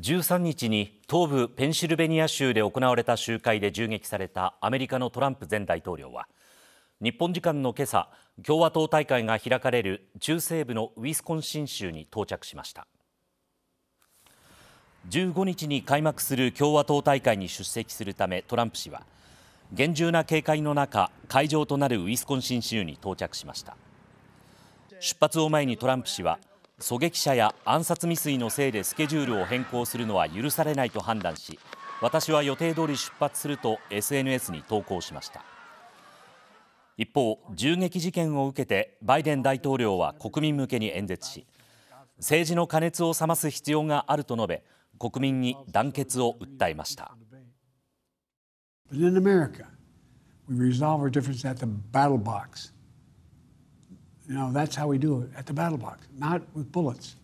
13日に東部ペンシルベニア州で行われた集会で銃撃されたアメリカのトランプ前大統領は日本時間の今朝共和党大会が開かれる中西部のウィスコンシン州に到着しました15日に開幕する共和党大会に出席するためトランプ氏は厳重な警戒の中会場となるウィスコンシン州に到着しました出発を前にトランプ氏は狙撃者や暗殺未遂のせいでスケジュールを変更するのは許されないと判断し私は予定通り出発すると SNS に投稿しました一方銃撃事件を受けてバイデン大統領は国民向けに演説し政治の過熱を冷ます必要があると述べ国民に団結を訴えました But in America, we resolve our difference at the battle box. You know, that's how we do it at the battle box, not with bullets.